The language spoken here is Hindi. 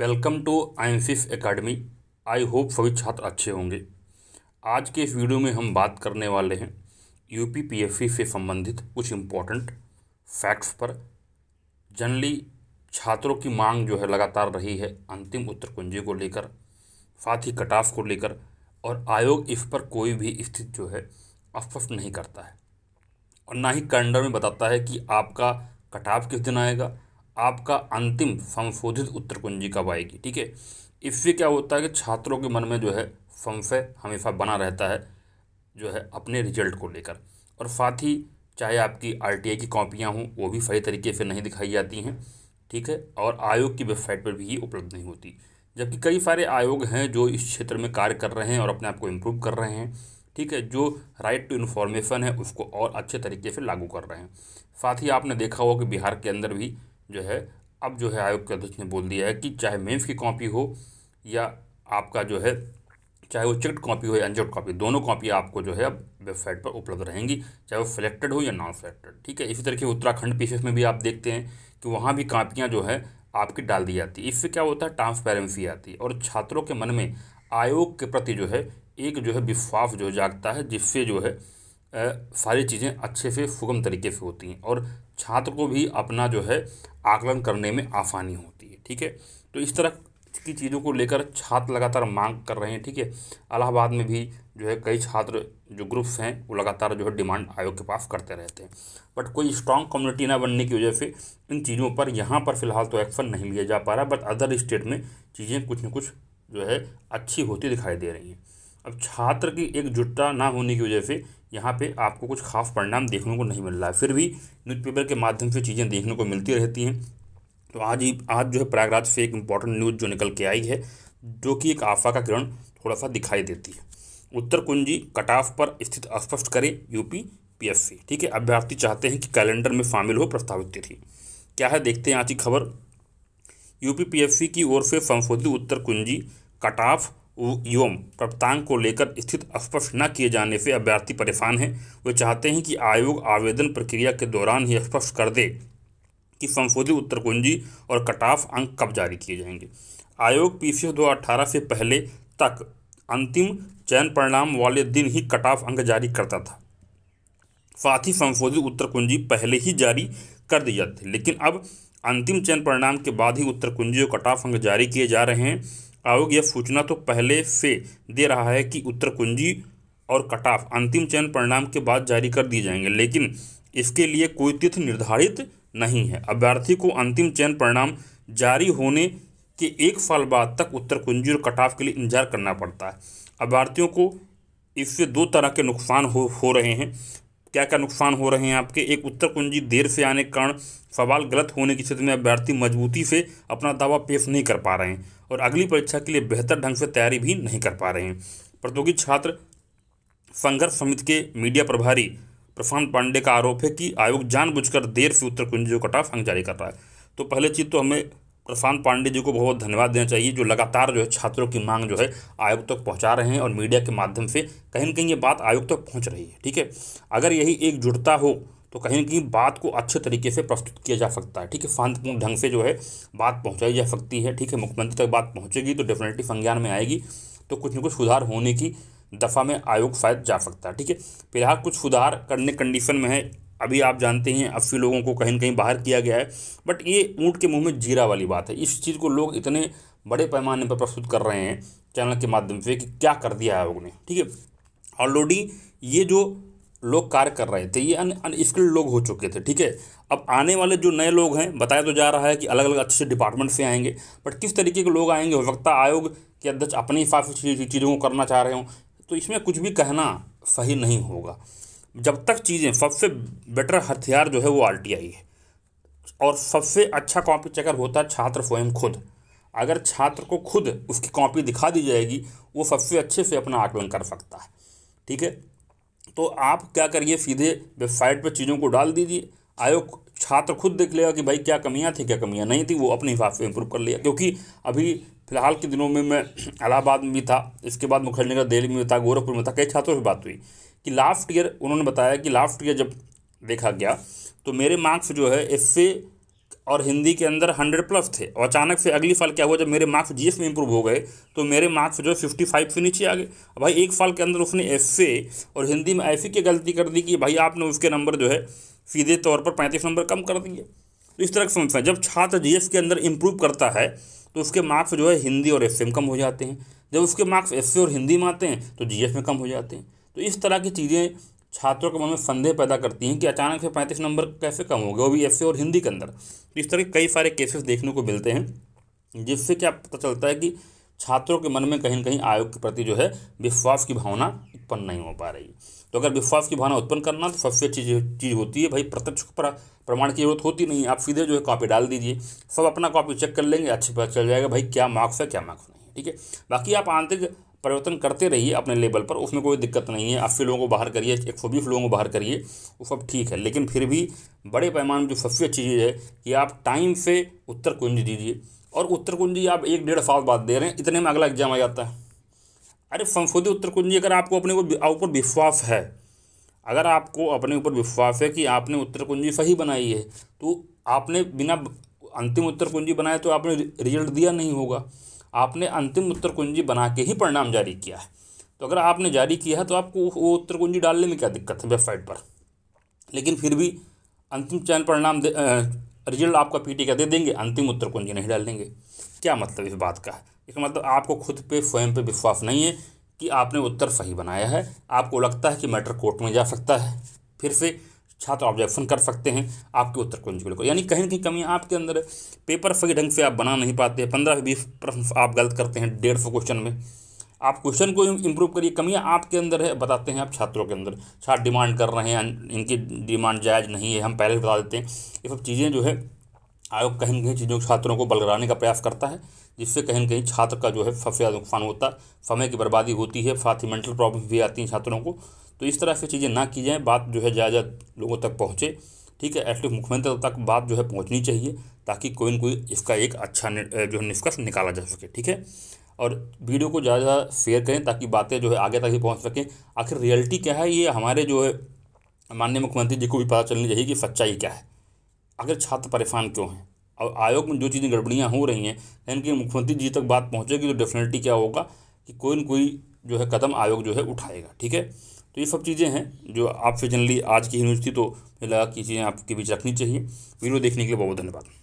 welcome to Einsis academy I hope सभी छात्र अच्छे होंगे आज के इस वीडियो में हम बात करने वाले हैं यूपी सी से संबंधित कुछ इम्पोर्टेंट फैक्ट्स पर जनरली छात्रों की मांग जो है लगातार रही है अंतिम उत्तर कुंजी को लेकर साथ ही कटाफ को लेकर और आयोग इस पर कोई भी स्थिति जो है अस्पष्ट नहीं करता है और ना ही कैलेंडर में बताता है कि आपका कटाफ किस दिन आएगा आपका अंतिम संशोधित उत्तर कुंजी कब आएगी ठीक है इससे क्या होता है कि छात्रों के मन में जो है संशय हमेशा बना रहता है जो है अपने रिजल्ट को लेकर और साथ ही चाहे आपकी आर की कॉपियाँ हों वो भी सही तरीके से नहीं दिखाई जाती हैं ठीक है और आयोग की वेबसाइट पर भी ये उपलब्ध नहीं होती जबकि कई सारे आयोग हैं जो इस क्षेत्र में कार्य कर रहे हैं और अपने आप को इम्प्रूव कर रहे हैं ठीक है जो राइट टू इन्फॉर्मेशन है उसको और अच्छे तरीके से लागू कर रहे हैं साथ ही आपने देखा होगा कि बिहार के अंदर भी जो है अब जो है आयोग के अध्यक्ष ने बोल दिया है कि चाहे मेम्स की कॉपी हो या आपका जो है चाहे वो चिट कॉपी हो या अनचिट कॉपी दोनों कॉपी आपको जो है अब वेबसाइट पर उपलब्ध रहेंगी चाहे वो सिलेक्टेड हो या नॉन सिलेक्टेड ठीक है इसी तरह के उत्तराखंड पीसेस में भी आप देखते हैं कि वहाँ भी कापियाँ जो है आपकी डाल दी जाती है इससे क्या होता है ट्रांसपेरेंसी आती है और छात्रों के मन में आयोग के प्रति जो है एक जो है विश्वास जो जागता है जिससे जो है सारी चीज़ें अच्छे से सुगम तरीके से होती हैं और छात्र को भी अपना जो है आकलन करने में आसानी होती है ठीक है तो इस तरह की चीज़ों को लेकर छात्र लगातार मांग कर रहे हैं ठीक है अलाहाबाद में भी जो है कई छात्र जो ग्रुप्स हैं वो लगातार जो है डिमांड आयोग के पास करते रहते हैं बट कोई स्ट्रांग कम्युनिटी ना बनने की वजह से इन चीज़ों पर यहाँ पर फिलहाल तो एक्शन नहीं लिया जा पा रहा बट अदर स्टेट में चीज़ें कुछ न कुछ जो है अच्छी होती दिखाई दे रही हैं अब छात्र की एकजुटता ना होने की वजह से यहाँ पे आपको कुछ खास परिणाम देखने को नहीं मिल रहा है फिर भी न्यूज़पेपर के माध्यम से चीज़ें देखने को मिलती रहती हैं तो आज ही आज जो है प्रयागराज से एक इम्पॉर्टेंट न्यूज़ जो निकल के आई है जो कि एक आफा का किरण थोड़ा सा दिखाई देती है उत्तर कुंजी कटाफ पर स्थित स्पष्ट करे यूपी पी ठीक है अभ्यर्थी चाहते हैं कि कैलेंडर में शामिल हो प्रस्तावित तिथि क्या है देखते हैं आज की खबर यूपी पीएससी की ओर से संशोधित उत्तर कुंजी कटाफ एवं प्राप्तांक को लेकर स्थित स्पष्ट न किए जाने से अभ्यर्थी परेशान हैं वे चाहते हैं कि आयोग आवेदन प्रक्रिया के दौरान ही स्पष्ट कर दे कि संशोधित उत्तर कुंजी और कटाफ अंक कब जारी किए जाएंगे आयोग पी सी से पहले तक अंतिम चयन परिणाम वाले दिन ही कटाफ अंक जारी करता था साथ ही संशोधित उत्तर कुंजी पहले ही जारी कर दी जाती थी लेकिन अब अंतिम चयन परिणाम के बाद ही उत्तर कुंजी और कटाफ अंक जारी किए जा रहे हैं आयोग यह सूचना तो पहले से दे रहा है कि उत्तर कुंजी और कटाफ अंतिम चयन परिणाम के बाद जारी कर दिए जाएंगे लेकिन इसके लिए कोई तिथि निर्धारित नहीं है अभ्यर्थी को अंतिम चयन परिणाम जारी होने के एक साल बाद तक उत्तर कुंजी और कटाफ के लिए इंतजार करना पड़ता है अभ्यर्थियों को इससे दो तरह के नुकसान हो हो रहे हैं क्या क्या नुकसान हो रहे हैं आपके एक उत्तर कुंजी देर से आने के कारण सवाल गलत होने की स्थिति में अभ्यर्थी मजबूती से अपना दावा पेश नहीं कर पा रहे हैं और अगली परीक्षा के लिए बेहतर ढंग से तैयारी भी नहीं कर पा रहे हैं प्रतियोगी छात्र संघर्ष समिति के मीडिया प्रभारी प्रशांत पांडे का आरोप है कि आयोग जानबूझकर देर से उत्तर कुंजी को कटाफ अंक जारी कर रहा है तो पहले चीज़ तो हमें प्रशांत पांडे जी को बहुत धन्यवाद देना चाहिए जो लगातार जो है छात्रों की मांग जो है आयोग तक तो पहुंचा रहे हैं और मीडिया के माध्यम से कहीं ना कहीं ये बात आयोग तक तो पहुंच रही है ठीक है अगर यही एकजुटता हो तो कहीं ना कहीं बात को अच्छे तरीके से प्रस्तुत किया जा सकता है ठीक है शांतिपूर्ण ढंग से जो है बात पहुँचाई जा सकती है ठीक है मुख्यमंत्री तक बात पहुँचेगी तो डेफिनेटली संज्ञान में आएगी तो कुछ न कुछ सुधार होने की दफ़ा में आयोग शायद जा सकता है ठीक है फिलहाल कुछ सुधार करने कंडीशन में है अभी आप जानते हैं फिर लोगों को कहीं ना कहीं बाहर किया गया है बट ये ऊँट के मुँह में जीरा वाली बात है इस चीज़ को लोग इतने बड़े पैमाने पर प्रस्तुत कर रहे हैं चैनल के माध्यम से कि क्या कर दिया आयोग ने ठीक है ऑलरेडी ये जो लोग कार्य कर रहे थे ये अनस्किल्ड लोग हो चुके थे ठीक है अब आने वाले जो नए लोग हैं बताया तो जा रहा है कि अलग अलग अच्छे डिपार्टमेंट से आएंगे बट किस तरीके के लोग आएंगे वक्ता आयोग के अध्यक्ष अपने हिसाब से चीज़ों को करना चाह रहे हों तो इसमें कुछ भी कहना सही नहीं होगा जब तक चीज़ें सबसे बेटर हथियार जो है वो आर टी आई है और सबसे अच्छा कॉपी चेकर होता है छात्र स्वयं खुद अगर छात्र को खुद उसकी कॉपी दिखा दी जाएगी वो सबसे अच्छे से अपना आकलन कर सकता है ठीक है तो आप क्या करिए सीधे वेबसाइट पर चीज़ों को डाल दीजिए आयोग छात्र खुद देख लेगा कि भाई क्या कमियां थी क्या कमियां नहीं थी वो अपने हिसाब से इम्प्रूव कर लिया क्योंकि अभी फिलहाल के दिनों में मैं इलाहाबाद में भी था इसके बाद मुखर्जनगर दिल्ली में था गोरखपुर में था कई छात्रों से बात हुई कि लास्ट ईयर उन्होंने बताया कि लास्ट ईयर जब देखा गया तो मेरे मार्क्स जो है एस और हिंदी के अंदर हंड्रेड प्लस थे और अचानक से अगली साल क्या हुआ जब मेरे मार्क्स जीएस में इंप्रूव हो गए तो मेरे मार्क्स जो है फिफ्टी फाइव से नीचे आ गए भाई एक साल के अंदर उसने एस और हिंदी में ऐसी की गलती कर दी कि भाई आपने उसके नंबर जो है सीधे तौर पर पैंतीस नंबर कम कर दिए तो इस तरह की समस्या जब छात्र जी के अंदर इम्प्रूव करता है तो उसके मार्क्स जो है हिंदी और एस में कम हो जाते हैं जब उसके मार्क्स एस और हिंदी में आते हैं तो जी में कम हो जाते हैं तो इस तरह की चीज़ें छात्रों के मन में संदेह पैदा करती हैं कि अचानक से पैंतीस नंबर कैसे कम हो गए वो भी एफ और हिंदी के अंदर तो इस तरह के कई सारे केसेस देखने को मिलते हैं जिससे क्या पता चलता है कि छात्रों के मन में कहीं ना कहीं आयोग के प्रति जो है विश्वास की भावना उत्पन्न नहीं हो पा रही तो अगर विश्वास की भावना उत्पन्न करना तो सबसे अच्छी चीज़ होती है भाई प्रत्यक्ष प्रमाण की जरूरत होती नहीं आप सीधे जो है कॉपी डाल दीजिए सब अपना कॉपी चेक कर लेंगे अच्छे पता चल जाएगा भाई क्या मार्क्स है क्या मार्क्स नहीं है ठीक है बाकी आप आंतरिक परिवर्तन करते रहिए अपने लेवल पर उसमें कोई दिक्कत नहीं है अस्सी लोगों को बाहर करिए एक सौ बीस लोगों को बाहर करिए वो सब ठीक है लेकिन फिर भी बड़े पैमाने जो सबसे अच्छी चीज़ है कि आप टाइम से उत्तर कुंजी दीजिए और उत्तर कुंजी आप एक डेढ़ साल बाद दे रहे हैं इतने में अगला एग्जाम आ जाता है अरे संशोधित उत्तर कुंजी अगर आपको अपने ऊपर विश्वास है अगर आपको अपने ऊपर विश्वास है कि आपने उत्तर कुंजी सही बनाई है तो आपने बिना अंतिम उत्तर कुंजी बनाए तो आपने रिजल्ट दिया नहीं होगा आपने अंतिम उत्तर कुंजी बना के ही परिणाम जारी किया है तो अगर आपने जारी किया है तो आपको वो उत्तर कुंजी डालने में क्या दिक्कत है वेबसाइट पर लेकिन फिर भी अंतिम चयन परिणाम रिजल्ट आपका पी का दे देंगे अंतिम उत्तर कुंजी नहीं डाल देंगे क्या मतलब इस बात का है इसका मतलब आपको खुद पे स्वयं पे विश्वास नहीं है कि आपने उत्तर सही बनाया है आपको लगता है कि मैटर कोर्ट में जा सकता है फिर से छात्र ऑब्जेक्शन कर सकते हैं आपके उत्तर कुंज बिल्कुल यानी कहीं ना कहीं कमियाँ आपके अंदर पेपर सही ढंग से आप बना नहीं पाते पंद्रह बीस प्रश्न आप गलत करते हैं डेढ़ सौ क्वेश्चन में आप क्वेश्चन को इम्प्रूव करिए कमियाँ आपके अंदर है बताते हैं आप छात्रों के अंदर छात्र डिमांड कर रहे हैं इनकी डिमांड जायज़ नहीं है हम पहले बता देते हैं ये सब चीज़ें जो है आयोग कहीं ना कहीं चीज़ों को छात्रों को बलगराने का प्रयास करता है जिससे कहीं ना कहीं छात्र का जो है सबसे ज़्यादा नुकसान होता है समय की बर्बादी होती है साथ ही मेंटल प्रॉब्लम भी आती हैं छात्रों को तो इस तरह से चीज़ें ना की जाएँ बात जो है ज़्यादा लोगों तक पहुँचे ठीक है एटलीस्ट मुख्यमंत्री तक बात जो है पहुँचनी चाहिए ताकि कोई ना कोई इसका एक अच्छा जो है निष्कर्ष निकाला जा सके ठीक है और वीडियो को ज़्यादा शेयर करें ताकि बातें जो है आगे तक ही पहुँच सकें आखिर रियलिटी क्या है ये हमारे जो है माननीय मुख्यमंत्री जी को भी पता चलनी चाहिए कि सच्चाई क्या है आखिर छात्र परेशान क्यों हैं और आयोग में जो चीज़ें गड़बड़ियाँ हो रही हैं यानी कि मुख्यमंत्री जी तक बात पहुँचेगी तो डेफिनेटली क्या होगा कि कोई ना कोई जो है कदम आयोग जो है उठाएगा ठीक है तो ये सब चीज़ें हैं जो आपसे जनरली आज की यूनिवर्सिटी तो मुझे लगा कि चीज़ें आपके बीच रखनी चाहिए वीडियो देखने के लिए बहुत बहुत धन्यवाद